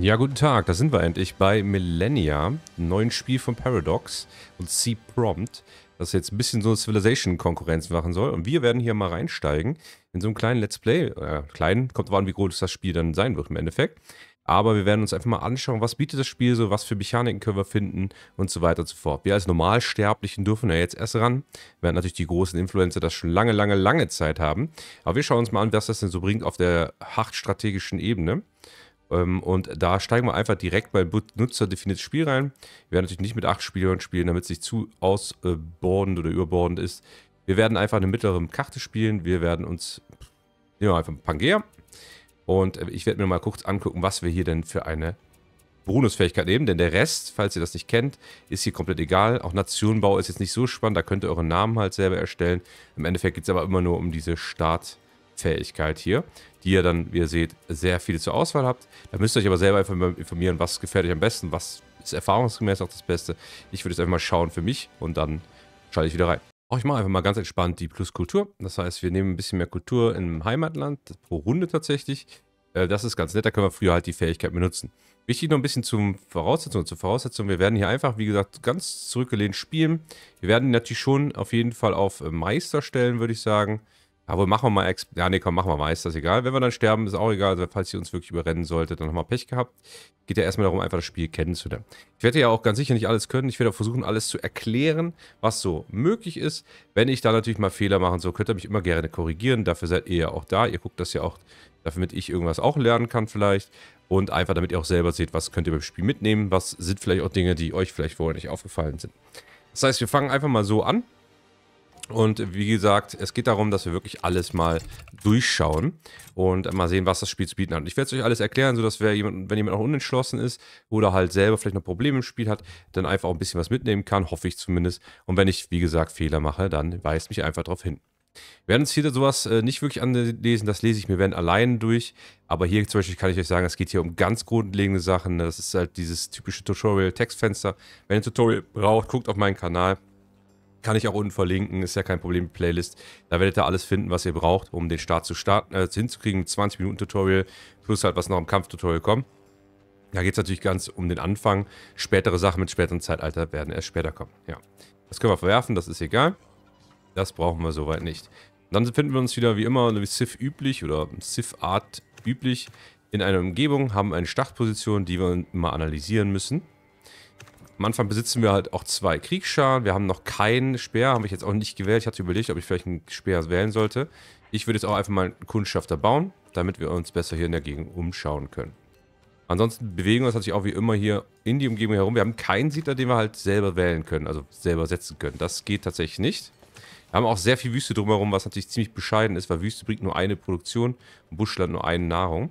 Ja, guten Tag, da sind wir endlich bei Millennia, einem neuen Spiel von Paradox und C-Prompt, das jetzt ein bisschen so eine Civilization-Konkurrenz machen soll. Und wir werden hier mal reinsteigen in so einen kleinen Let's Play. Äh, kleinen, kommt drauf an, wie groß das Spiel dann sein wird im Endeffekt. Aber wir werden uns einfach mal anschauen, was bietet das Spiel so, was für Mechaniken können wir finden und so weiter und so fort. Wir als Normalsterblichen dürfen ja jetzt erst ran, während natürlich die großen Influencer das schon lange, lange, lange Zeit haben. Aber wir schauen uns mal an, was das denn so bringt auf der hart strategischen Ebene. Ähm, und da steigen wir einfach direkt bei benutzerdefiniertes Spiel rein. Wir werden natürlich nicht mit acht Spielern spielen, damit es sich zu ausbordend oder überbordend ist. Wir werden einfach eine mittlere Karte spielen. Wir werden uns, nehmen wir einfach Pangea. Und äh, ich werde mir mal kurz angucken, was wir hier denn für eine Bonusfähigkeit nehmen. Denn der Rest, falls ihr das nicht kennt, ist hier komplett egal. Auch Nationenbau ist jetzt nicht so spannend. Da könnt ihr euren Namen halt selber erstellen. Im Endeffekt geht es aber immer nur um diese Start- Fähigkeit hier, die ihr dann, wie ihr seht, sehr viele zur Auswahl habt. Da müsst ihr euch aber selber informieren, was gefällt euch am besten, was ist erfahrungsgemäß auch das Beste. Ich würde jetzt einfach mal schauen für mich und dann schalte ich wieder rein. Auch ich mache einfach mal ganz entspannt die Pluskultur. Das heißt, wir nehmen ein bisschen mehr Kultur im Heimatland, pro Runde tatsächlich. Äh, das ist ganz nett, da können wir früher halt die Fähigkeit benutzen. Wichtig noch ein bisschen zum Voraussetzungen, zur Voraussetzung. Wir werden hier einfach, wie gesagt, ganz zurückgelehnt spielen. Wir werden natürlich schon auf jeden Fall auf äh, Meister stellen, würde ich sagen. Aber machen wir mal, Ex ja nee, komm, machen wir mal, ist das egal. Wenn wir dann sterben, ist auch egal. Also, falls ihr uns wirklich überrennen solltet, dann haben wir Pech gehabt. Geht ja erstmal darum, einfach das Spiel kennenzulernen. Ich werde ja auch ganz sicher nicht alles können. Ich werde auch versuchen, alles zu erklären, was so möglich ist. Wenn ich da natürlich mal Fehler machen so, könnt ihr mich immer gerne korrigieren. Dafür seid ihr ja auch da. Ihr guckt das ja auch, damit ich irgendwas auch lernen kann vielleicht. Und einfach, damit ihr auch selber seht, was könnt ihr beim Spiel mitnehmen. Was sind vielleicht auch Dinge, die euch vielleicht vorher nicht aufgefallen sind. Das heißt, wir fangen einfach mal so an. Und wie gesagt, es geht darum, dass wir wirklich alles mal durchschauen und mal sehen, was das Spiel zu bieten hat. ich werde es euch alles erklären, sodass wir jemand, wenn jemand noch unentschlossen ist oder halt selber vielleicht noch Probleme im Spiel hat, dann einfach auch ein bisschen was mitnehmen kann, hoffe ich zumindest. Und wenn ich, wie gesagt, Fehler mache, dann weist mich einfach darauf hin. Wir werden uns hier sowas äh, nicht wirklich anlesen, das lese ich mir wenn allein durch. Aber hier zum Beispiel kann ich euch sagen, es geht hier um ganz grundlegende Sachen. Das ist halt dieses typische Tutorial-Textfenster. Wenn ihr ein Tutorial braucht, guckt auf meinen Kanal. Kann ich auch unten verlinken, ist ja kein Problem, Playlist. Da werdet ihr alles finden, was ihr braucht, um den Start zu starten, äh, hinzukriegen. 20-Minuten-Tutorial, plus halt, was noch im Kampftutorial kommt. Da geht es natürlich ganz um den Anfang. Spätere Sachen mit späteren Zeitalter werden erst später kommen. Ja, das können wir verwerfen, das ist egal. Das brauchen wir soweit nicht. Dann finden wir uns wieder wie immer, wie Sif üblich oder Sif-Art üblich, in einer Umgebung, haben eine Startposition, die wir mal analysieren müssen. Am Anfang besitzen wir halt auch zwei Kriegsscharen. Wir haben noch keinen Speer, habe ich jetzt auch nicht gewählt. Ich hatte überlegt, ob ich vielleicht einen Speer wählen sollte. Ich würde jetzt auch einfach mal einen Kundschafter bauen, damit wir uns besser hier in der Gegend umschauen können. Ansonsten bewegen wir uns natürlich auch wie immer hier in die Umgebung herum. Wir haben keinen Siedler, den wir halt selber wählen können, also selber setzen können. Das geht tatsächlich nicht. Wir haben auch sehr viel Wüste drumherum, was natürlich ziemlich bescheiden ist, weil Wüste bringt nur eine Produktion, Buschland nur eine Nahrung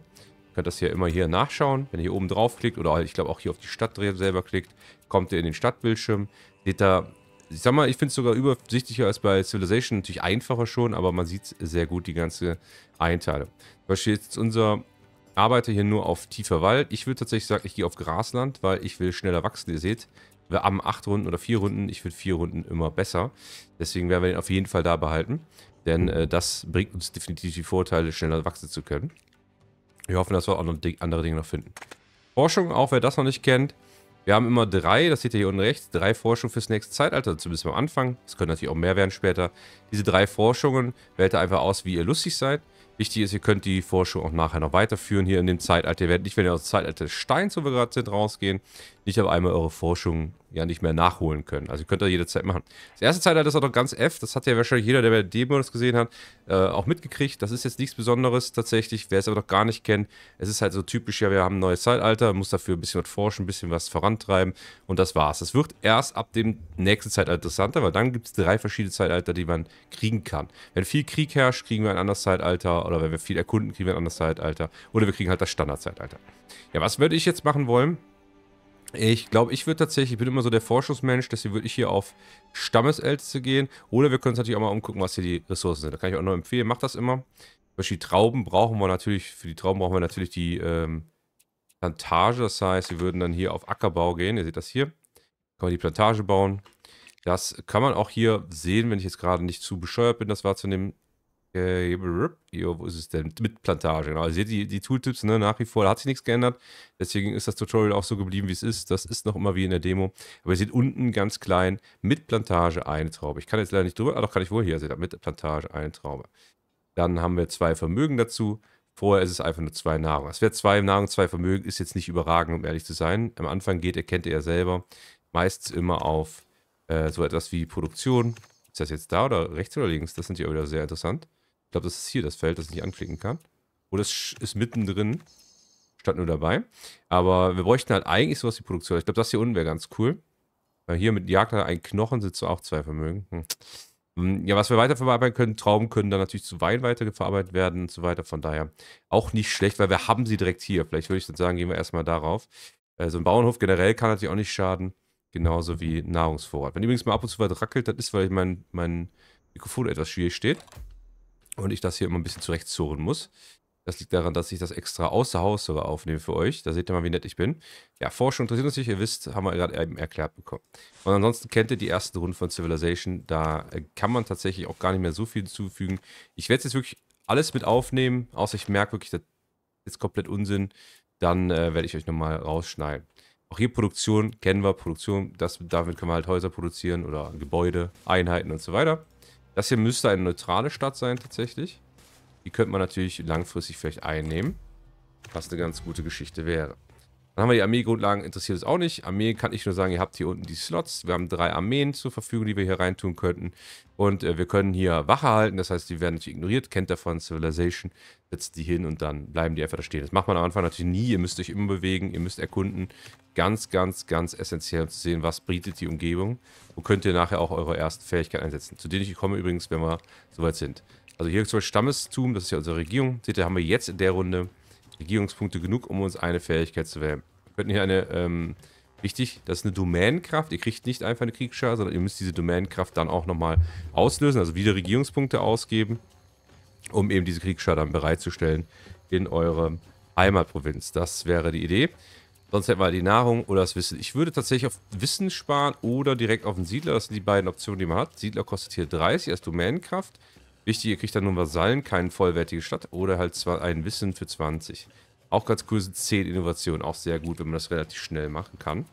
könnt das hier immer hier nachschauen. Wenn ihr hier oben drauf klickt oder ich glaube auch hier auf die Stadt selber klickt, kommt ihr in den Stadtbildschirm. Seht da, ich sag mal, ich finde es sogar übersichtlicher als bei Civilization. Natürlich einfacher schon, aber man sieht sehr gut die ganze Einteilung. Zum Beispiel jetzt unser Arbeiter hier nur auf tiefer Wald. Ich würde tatsächlich sagen, ich gehe auf Grasland, weil ich will schneller wachsen. Ihr seht, wir haben acht Runden oder vier Runden. Ich finde vier Runden immer besser. Deswegen werden wir den auf jeden Fall da behalten. Denn mhm. äh, das bringt uns definitiv die Vorteile, schneller wachsen zu können. Wir hoffen, dass wir auch noch andere Dinge noch finden. Forschung, auch wer das noch nicht kennt. Wir haben immer drei, das seht ihr hier unten rechts, drei Forschungen fürs nächste Zeitalter, zumindest am Anfang. Es können natürlich auch mehr werden später. Diese drei Forschungen wählt ihr einfach aus, wie ihr lustig seid. Wichtig ist, ihr könnt die Forschung auch nachher noch weiterführen hier in dem Zeitalter. Ihr werdet nicht, wenn ihr aus dem Zeitalter des Steins, wo wir gerade sind, rausgehen, nicht auf einmal eure Forschung ja nicht mehr nachholen können. Also ihr könnt ihr jederzeit machen. Das erste Zeitalter ist auch noch ganz F. Das hat ja wahrscheinlich jeder, der bei Demos gesehen hat, äh, auch mitgekriegt. Das ist jetzt nichts Besonderes tatsächlich. Wer es aber noch gar nicht kennt, es ist halt so typisch, ja, wir haben ein neues Zeitalter, muss dafür ein bisschen was forschen, ein bisschen was vorantreiben und das war's. Das wird erst ab dem nächsten Zeitalter interessanter, weil dann gibt es drei verschiedene Zeitalter, die man kriegen kann. Wenn viel Krieg herrscht, kriegen wir ein anderes Zeitalter oder wenn wir viel erkunden, kriegen wir ein anderes Zeitalter oder wir kriegen halt das Standardzeitalter. Ja, was würde ich jetzt machen wollen? Ich glaube, ich würde tatsächlich, ich bin immer so der Vorschussmensch, deswegen würde ich hier auf Stammesälteste gehen. Oder wir können uns natürlich auch mal umgucken, was hier die Ressourcen sind. Da kann ich auch nur empfehlen, macht das immer. Zum Beispiel Trauben brauchen wir natürlich, für die Trauben brauchen wir natürlich die ähm, Plantage. Das heißt, wir würden dann hier auf Ackerbau gehen. Ihr seht das hier. Kann man die Plantage bauen. Das kann man auch hier sehen, wenn ich jetzt gerade nicht zu bescheuert bin, das wahrzunehmen. Äh, jo, wo ist es denn? Mit Plantage, genau. ihr also, seht die, die Tooltips ne, nach wie vor, da hat sich nichts geändert. Deswegen ist das Tutorial auch so geblieben, wie es ist. Das ist noch immer wie in der Demo. Aber ihr seht unten ganz klein mit Plantage eine Traube. Ich kann jetzt leider nicht drüber, ah, doch kann ich wohl hier. Seht ihr, mit Plantage eine Traube. Dann haben wir zwei Vermögen dazu. Vorher ist es einfach nur zwei Nahrung. Das wäre zwei Nahrung, zwei Vermögen, ist jetzt nicht überragend, um ehrlich zu sein. Am Anfang geht, erkennt ihr ja selber, meistens immer auf äh, so etwas wie Produktion. Ist das jetzt da oder rechts oder links? Das sind ja wieder sehr interessant glaube, das ist hier das Feld, das ich nicht anklicken kann. Oder es ist mittendrin. statt nur dabei. Aber wir bräuchten halt eigentlich sowas wie Produktion. Ich glaube, das hier unten wäre ganz cool. Weil hier mit Jagdler ein Knochen sitzt auch zwei Vermögen. Hm. hm ja, was wir weiterverarbeiten können, Trauben können dann natürlich zu Wein weiterverarbeitet werden und so weiter. Von daher auch nicht schlecht, weil wir haben sie direkt hier. Vielleicht würde ich dann sagen, gehen wir erstmal darauf. Äh, so also ein Bauernhof generell kann natürlich auch nicht schaden. Genauso wie Nahrungsvorrat. Wenn übrigens mal ab und zu was rackelt, das ist, weil mein, mein Mikrofon etwas schwierig steht und ich das hier immer ein bisschen zurechtzurren muss. Das liegt daran, dass ich das extra außer Haus sogar aufnehme für euch. Da seht ihr mal, wie nett ich bin. Ja, Forschung interessiert uns nicht. Ihr wisst, haben wir gerade eben erklärt bekommen. Und ansonsten kennt ihr die ersten Runden von Civilization. Da äh, kann man tatsächlich auch gar nicht mehr so viel hinzufügen. Ich werde jetzt wirklich alles mit aufnehmen, außer ich merke wirklich, das ist komplett Unsinn. Dann äh, werde ich euch nochmal rausschneiden. Auch hier Produktion kennen wir. Produktion, das, damit können wir halt Häuser produzieren oder Gebäude, Einheiten und so weiter. Das hier müsste eine neutrale Stadt sein tatsächlich. Die könnte man natürlich langfristig vielleicht einnehmen. Was eine ganz gute Geschichte wäre. Dann haben wir die Armeegrundlagen, interessiert es auch nicht. Armee kann ich nur sagen, ihr habt hier unten die Slots. Wir haben drei Armeen zur Verfügung, die wir hier reintun könnten. Und äh, wir können hier Wache halten, das heißt, die werden nicht ignoriert. Kennt davon Civilization, setzt die hin und dann bleiben die einfach da stehen. Das macht man am Anfang natürlich nie. Ihr müsst euch immer bewegen, ihr müsst erkunden. Ganz, ganz, ganz essentiell um zu sehen, was bietet die Umgebung. Wo könnt ihr nachher auch eure ersten Fähigkeiten einsetzen. Zu denen ich komme übrigens, wenn wir soweit sind. Also hier zum Beispiel Stammestum, das ist ja unsere Regierung. Seht ihr, haben wir jetzt in der Runde Regierungspunkte genug, um uns eine Fähigkeit zu wählen. Wir könnten hier eine, ähm, wichtig, das ist eine Domänenkraft. Ihr kriegt nicht einfach eine Kriegsschar, sondern ihr müsst diese Domänenkraft dann auch nochmal auslösen, also wieder Regierungspunkte ausgeben, um eben diese Kriegsschar dann bereitzustellen in eure Heimatprovinz. Das wäre die Idee. Sonst hätten wir die Nahrung oder das Wissen. Ich würde tatsächlich auf Wissen sparen oder direkt auf den Siedler. Das sind die beiden Optionen, die man hat. Siedler kostet hier 30 als Domänenkraft. Wichtig, ihr kriegt dann nur Vasallen, keine vollwertige Stadt oder halt zwar ein Wissen für 20. Auch ganz cool sind 10 Innovationen, auch sehr gut, wenn man das relativ schnell machen kann.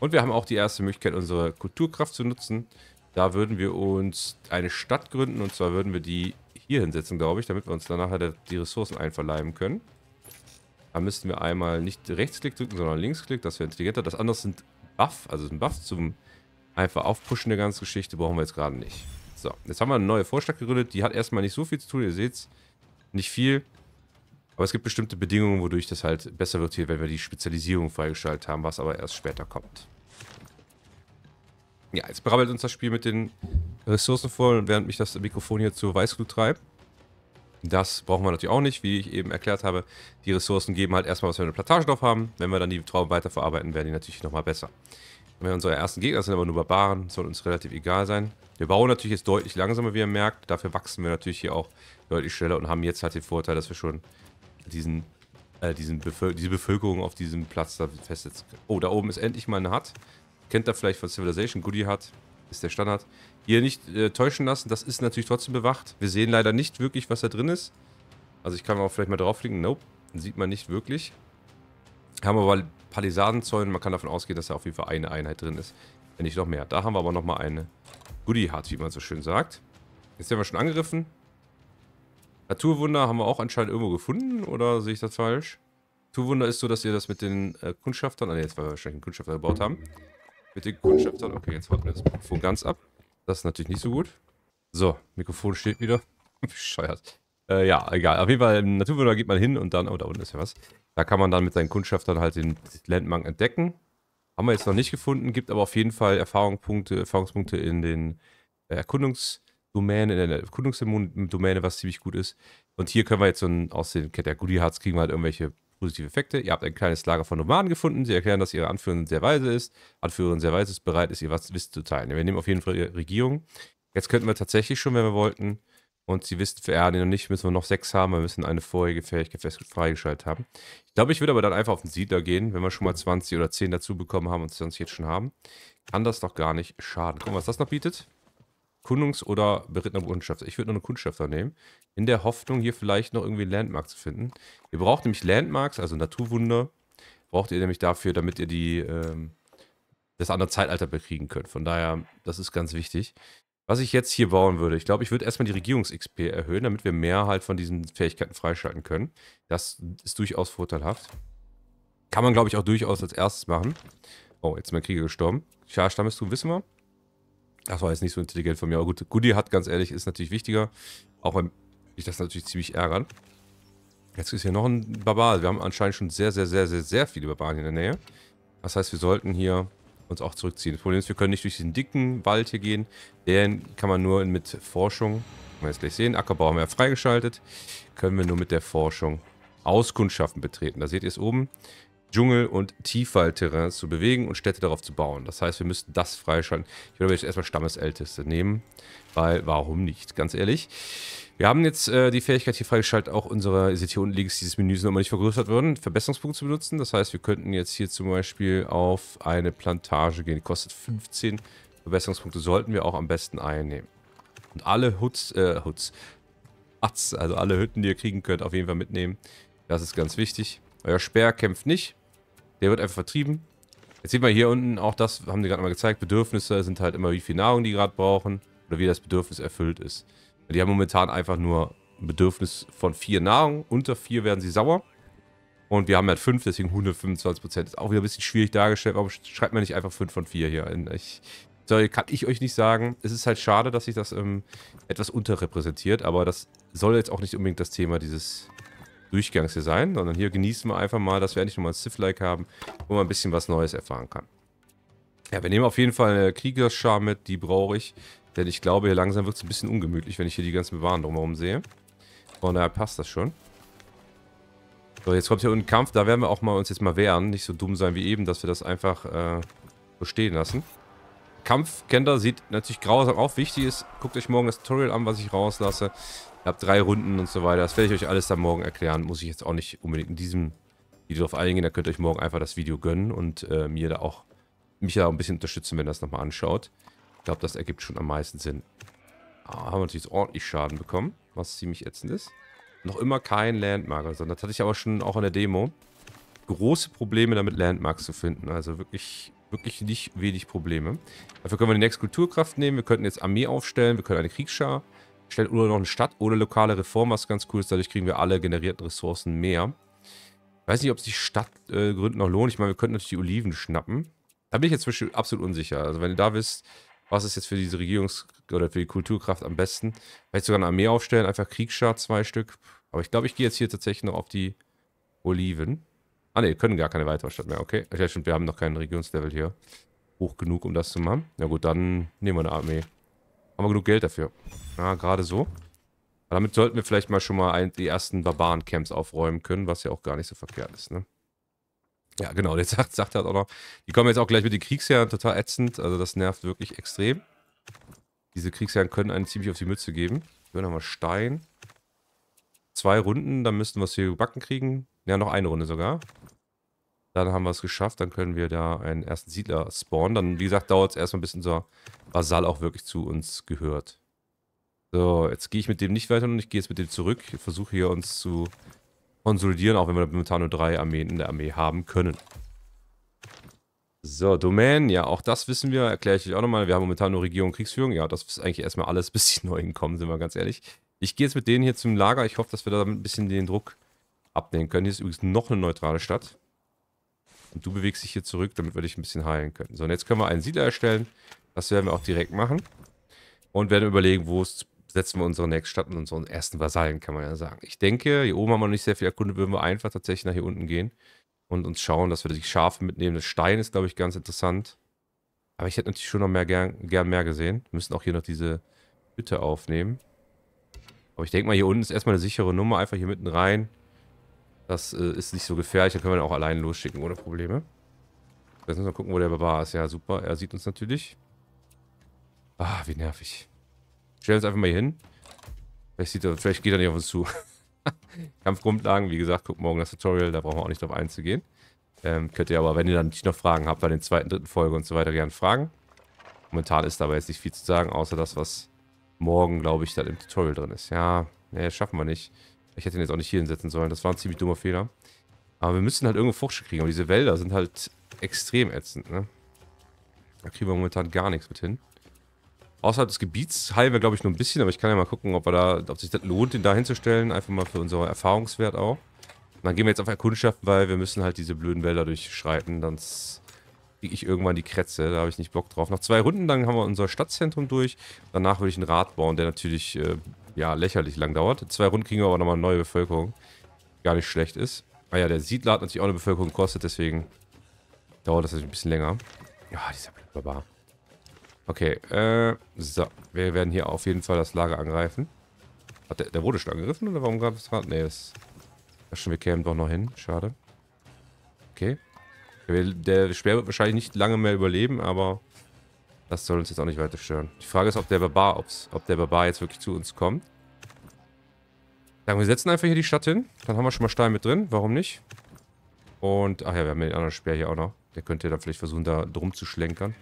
Und wir haben auch die erste Möglichkeit, unsere Kulturkraft zu nutzen. Da würden wir uns eine Stadt gründen und zwar würden wir die hier hinsetzen, glaube ich, damit wir uns danach halt die Ressourcen einverleiben können. Da müssten wir einmal nicht Rechtsklick drücken, sondern Linksklick, das wäre intelligenter. Das andere sind Buff, also ein Buff zum einfach aufpushen der ganzen Geschichte brauchen wir jetzt gerade nicht. So, jetzt haben wir eine neue Vorschlag gegründet. Die hat erstmal nicht so viel zu tun, ihr seht's. Nicht viel. Aber es gibt bestimmte Bedingungen, wodurch das halt besser wird hier, wenn wir die Spezialisierung freigeschaltet haben, was aber erst später kommt. Ja, jetzt brabbelt uns das Spiel mit den Ressourcen voll, während mich das Mikrofon hier zur Weißglut treibt. Das brauchen wir natürlich auch nicht, wie ich eben erklärt habe. Die Ressourcen geben halt erstmal, was wir in der Plantage drauf haben. Wenn wir dann die Trauben weiterverarbeiten, werden die natürlich nochmal besser. Wenn unsere ersten Gegner sind aber nur Barbaren, soll uns relativ egal sein. Wir bauen natürlich jetzt deutlich langsamer, wie ihr merkt. Dafür wachsen wir natürlich hier auch deutlich schneller und haben jetzt halt den Vorteil, dass wir schon diesen, äh, diesen Bevöl diese Bevölkerung auf diesem Platz da festsetzen können. Oh, da oben ist endlich mal eine Hut. Kennt ihr vielleicht von Civilization, Goodie Hut. Ist der Standard. Hier nicht äh, täuschen lassen, das ist natürlich trotzdem bewacht. Wir sehen leider nicht wirklich, was da drin ist. Also ich kann auch vielleicht mal draufklicken. Nope, sieht man nicht wirklich. Wir haben aber Palisadenzäune. Man kann davon ausgehen, dass da auf jeden Fall eine Einheit drin ist. Wenn nicht noch mehr. Da haben wir aber nochmal eine Goodie Hut, wie man so schön sagt. Jetzt werden wir schon angegriffen. Naturwunder haben wir auch anscheinend irgendwo gefunden. Oder sehe ich das falsch? Naturwunder ist so, dass wir das mit den äh, Kundschaftern... Ah, ne, jetzt weil wir wahrscheinlich einen Kundschafter gebaut haben. Mit den Kundschaftern... Okay, jetzt warten wir das Mikrofon ganz ab. Das ist natürlich nicht so gut. So, Mikrofon steht wieder. Bescheuert. Äh, ja, egal. Auf jeden Fall, im Naturwunder geht man hin und dann, oh, da unten ist ja was. Da kann man dann mit seinen Kundschaftern halt den Landmark entdecken. Haben wir jetzt noch nicht gefunden, gibt aber auf jeden Fall Erfahrungspunkte, Erfahrungspunkte in den äh, Erkundungsdomänen, in der Erkundungsdomäne, was ziemlich gut ist. Und hier können wir jetzt so ein, aus den der Goodie Hearts kriegen wir halt irgendwelche positive Effekte. Ihr habt ein kleines Lager von Nomaden gefunden. Sie erklären, dass ihre Anführerin sehr weise ist. Anführerin sehr weise ist, bereit ist, ihr was Wissen zu teilen. Wir nehmen auf jeden Fall ihre Regierung. Jetzt könnten wir tatsächlich schon, wenn wir wollten, und sie wissen für RD noch nicht, müssen wir noch sechs haben, wir müssen eine vorherige Fähigkeit freigeschaltet haben. Ich glaube, ich würde aber dann einfach auf den Siedler gehen, wenn wir schon mal 20 oder 10 dazu bekommen haben und 20 jetzt schon haben. Kann das doch gar nicht schaden. Gucken, was das noch bietet. Kundungs- oder berittener Botschafter. Ich würde noch einen Kundschafter nehmen, in der Hoffnung, hier vielleicht noch irgendwie einen Landmark zu finden. Ihr braucht nämlich Landmarks, also Naturwunder, braucht ihr nämlich dafür, damit ihr die, ähm, das andere Zeitalter bekriegen könnt. Von daher, das ist ganz wichtig. Was ich jetzt hier bauen würde, ich glaube, ich würde erstmal die Regierungs-XP erhöhen, damit wir mehr halt von diesen Fähigkeiten freischalten können. Das ist durchaus vorteilhaft. Kann man, glaube ich, auch durchaus als erstes machen. Oh, jetzt ist mein Krieger gestorben. Scharstamm ist du, wissen wir. Das war jetzt nicht so intelligent von mir, aber gut. Goodie hat, ganz ehrlich, ist natürlich wichtiger. Auch wenn mich das natürlich ziemlich ärgern. Jetzt ist hier noch ein Barbar. Wir haben anscheinend schon sehr, sehr, sehr, sehr, sehr viele Barbaren in der Nähe. Das heißt, wir sollten hier uns auch zurückziehen. Das Problem ist, wir können nicht durch diesen dicken Wald hier gehen. Den kann man nur mit Forschung, können wir jetzt gleich sehen, Ackerbau haben wir ja freigeschaltet, können wir nur mit der Forschung Auskundschaften betreten. Da seht ihr es oben. Dschungel und Tiefwaldterrains zu bewegen und Städte darauf zu bauen. Das heißt, wir müssten das freischalten. Ich würde aber jetzt erstmal Stammesälteste nehmen, weil warum nicht, ganz ehrlich. Wir haben jetzt äh, die Fähigkeit hier freigeschaltet, auch unsere, seht hier unten links, dieses Menü sind nochmal nicht vergrößert worden, Verbesserungspunkte zu benutzen. Das heißt, wir könnten jetzt hier zum Beispiel auf eine Plantage gehen. Die kostet 15 Verbesserungspunkte, sollten wir auch am besten einnehmen. Und alle Huts, äh, Huts, Atz, also alle Hütten, die ihr kriegen könnt, auf jeden Fall mitnehmen. Das ist ganz wichtig. Euer Speer kämpft nicht. Der wird einfach vertrieben. Jetzt sieht man hier unten auch das, haben die gerade mal gezeigt, Bedürfnisse sind halt immer wie viel Nahrung die gerade brauchen oder wie das Bedürfnis erfüllt ist. Die haben momentan einfach nur ein Bedürfnis von vier Nahrung. Unter vier werden sie sauer. Und wir haben halt fünf, deswegen 125 Prozent. Ist auch wieder ein bisschen schwierig dargestellt. Warum schreibt man nicht einfach fünf von vier hier? Ich, sorry, kann ich euch nicht sagen. Es ist halt schade, dass sich das ähm, etwas unterrepräsentiert. Aber das soll jetzt auch nicht unbedingt das Thema dieses Durchgangs hier sein. Sondern hier genießen wir einfach mal, dass wir endlich nochmal ein Sith-like haben, wo man ein bisschen was Neues erfahren kann. Ja, wir nehmen auf jeden Fall eine Kriegerschar mit. Die brauche ich. Denn ich glaube, hier langsam wird es ein bisschen ungemütlich, wenn ich hier die ganzen Bewahren drumherum sehe. Von daher passt das schon. So, jetzt kommt hier unten Kampf. Da werden wir auch mal uns jetzt mal wehren. Nicht so dumm sein wie eben, dass wir das einfach äh, so stehen lassen. Kampf kennt ihr, sieht natürlich grausam auf. Wichtig ist, guckt euch morgen das Tutorial an, was ich rauslasse. Ihr habt drei Runden und so weiter. Das werde ich euch alles dann morgen erklären. Muss ich jetzt auch nicht unbedingt in diesem Video drauf eingehen. Da könnt ihr euch morgen einfach das Video gönnen und äh, mir da auch mich da auch ein bisschen unterstützen, wenn ihr das nochmal anschaut glaube, das ergibt schon am meisten Sinn. Ah, haben wir natürlich ordentlich Schaden bekommen, was ziemlich ätzend ist. Noch immer kein Landmark. Also, das hatte ich aber schon auch in der Demo. Große Probleme damit, Landmarks zu finden. Also wirklich, wirklich nicht wenig Probleme. Dafür können wir die nächste Kulturkraft nehmen. Wir könnten jetzt Armee aufstellen. Wir können eine Kriegsschar stellen oder noch eine Stadt oder lokale Reform, was ganz cool ist. Dadurch kriegen wir alle generierten Ressourcen mehr. Ich weiß nicht, ob es die Stadt äh, noch lohnt. Ich meine, wir könnten natürlich die Oliven schnappen. Da bin ich jetzt absolut unsicher. Also wenn ihr da wisst, was ist jetzt für diese Regierungs- oder für die Kulturkraft am besten? Vielleicht sogar eine Armee aufstellen, einfach Kriegsschad zwei Stück. Aber ich glaube, ich gehe jetzt hier tatsächlich noch auf die Oliven. Ah ne, können gar keine weitere Stadt mehr, okay. Ja stimmt, wir haben noch kein Regierungslevel hier hoch genug, um das zu machen. Na gut, dann nehmen wir eine Armee. Haben wir genug Geld dafür. Na, ja, gerade so. Damit sollten wir vielleicht mal schon mal ein, die ersten Barbaren-Camps aufräumen können, was ja auch gar nicht so verkehrt ist, ne? Ja, genau. der sagt, sagt er auch noch, die kommen jetzt auch gleich mit den Kriegsherren, total ätzend. Also das nervt wirklich extrem. Diese Kriegsherren können einen ziemlich auf die Mütze geben. Wir haben wir Stein. Zwei Runden, dann müssten wir es hier gebacken kriegen. Ja, noch eine Runde sogar. Dann haben wir es geschafft. Dann können wir da einen ersten Siedler spawnen. Dann, wie gesagt, dauert es erstmal ein bisschen, so Basal auch wirklich zu uns gehört. So, jetzt gehe ich mit dem nicht weiter und ich gehe jetzt mit dem zurück. Ich versuche hier uns zu konsolidieren, auch wenn wir momentan nur drei Armeen in der Armee haben können. So, Domänen, ja, auch das wissen wir, erkläre ich euch auch nochmal. Wir haben momentan nur Regierung und Kriegsführung. Ja, das ist eigentlich erstmal alles, bis die neu hinkommen, sind wir ganz ehrlich. Ich gehe jetzt mit denen hier zum Lager. Ich hoffe, dass wir damit ein bisschen den Druck abnehmen können. Hier ist übrigens noch eine neutrale Stadt. Und du bewegst dich hier zurück, damit wir dich ein bisschen heilen können. So, und jetzt können wir einen Siedler erstellen. Das werden wir auch direkt machen. Und werden überlegen, wo es setzen wir unsere nächste Stadt und unseren ersten Vasallen, kann man ja sagen. Ich denke, hier oben haben wir noch nicht sehr viel erkundet, würden wir einfach tatsächlich nach hier unten gehen und uns schauen, dass wir die Schafe mitnehmen. Das Stein ist, glaube ich, ganz interessant. Aber ich hätte natürlich schon noch mehr gern, gern mehr gesehen. Wir müssen auch hier noch diese Hütte aufnehmen. Aber ich denke mal, hier unten ist erstmal eine sichere Nummer. Einfach hier mitten rein. Das äh, ist nicht so gefährlich. Dann können wir auch allein losschicken, ohne Probleme. Jetzt müssen wir gucken, wo der Barbar ist. Ja, super. Er sieht uns natürlich. Ah, wie nervig stellen uns einfach mal hier hin. Vielleicht, sieht er, vielleicht geht er nicht auf uns zu. Kampfgrundlagen, wie gesagt, guckt morgen das Tutorial, da brauchen wir auch nicht drauf einzugehen. Ähm, könnt ihr aber, wenn ihr dann nicht noch Fragen habt, bei den zweiten, dritten Folge und so weiter, gerne fragen. Momentan ist dabei jetzt nicht viel zu sagen, außer das, was morgen, glaube ich, dann im Tutorial drin ist. Ja, nee, schaffen wir nicht. Ich hätte ihn jetzt auch nicht hier hinsetzen sollen. Das war ein ziemlich dummer Fehler. Aber wir müssen halt irgendwo Forsche kriegen. aber diese Wälder sind halt extrem ätzend, ne? Da kriegen wir momentan gar nichts mit hin. Außerhalb des Gebiets heilen wir, glaube ich, nur ein bisschen, aber ich kann ja mal gucken, ob, da, ob sich das lohnt, den da hinzustellen. Einfach mal für unseren Erfahrungswert auch. Und dann gehen wir jetzt auf Erkundschaft, weil wir müssen halt diese blöden Wälder durchschreiten. Dann kriege ich irgendwann die Krätze. Da habe ich nicht Bock drauf. Nach zwei Runden, dann haben wir unser Stadtzentrum durch. Danach würde ich einen Rad bauen, der natürlich äh, ja lächerlich lang dauert. zwei Runden kriegen wir aber nochmal eine neue Bevölkerung. Gar nicht schlecht ist. Ah ja, der Siedler hat natürlich auch eine Bevölkerung gekostet, deswegen dauert das natürlich ein bisschen länger. Ja, dieser blöde Okay, äh, so. Wir werden hier auf jeden Fall das Lager angreifen. Hat der, der wurde schon angegriffen oder warum gab es gerade? Nee, das, das schon, wir kämen doch noch hin. Schade. Okay. Der Speer wird wahrscheinlich nicht lange mehr überleben, aber das soll uns jetzt auch nicht weiter stören. Die Frage ist, ob der Barbar, ob der Barbar jetzt wirklich zu uns kommt. Sagen wir setzen einfach hier die Stadt hin. Dann haben wir schon mal Stein mit drin. Warum nicht? Und, ach ja, wir haben den anderen Speer hier auch noch. Der könnte ja dann vielleicht versuchen, da drum zu schlenkern.